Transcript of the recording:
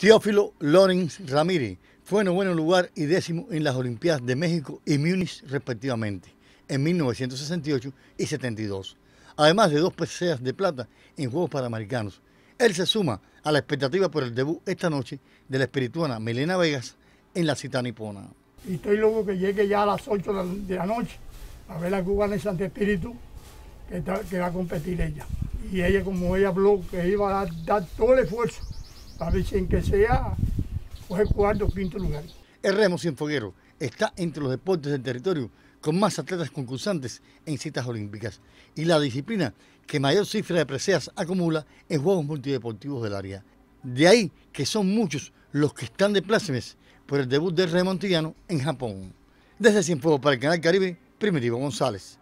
Teófilo Lorenz Ramírez fue en noveno lugar y décimo en las Olimpiadas de México y Múnich respectivamente, en 1968 y 72, además de dos peseas de plata en Juegos Panamericanos. Él se suma a la expectativa por el debut esta noche de la espirituana Melena Vegas en la cita nipona. Y estoy loco que llegue ya a las 8 de la noche a ver a cubana de Santo Espíritu que va a competir ella. Y ella, como ella habló, que iba a dar todo el esfuerzo si en que sea, fue cuarto o quinto lugar. El remo foguero está entre los deportes del territorio con más atletas concursantes en citas olímpicas y la disciplina que mayor cifra de preseas acumula en juegos multideportivos del área. De ahí que son muchos los que están de plácemes por el debut del Antillano en Japón. Desde Cienfuegos para el Canal Caribe, Primitivo González.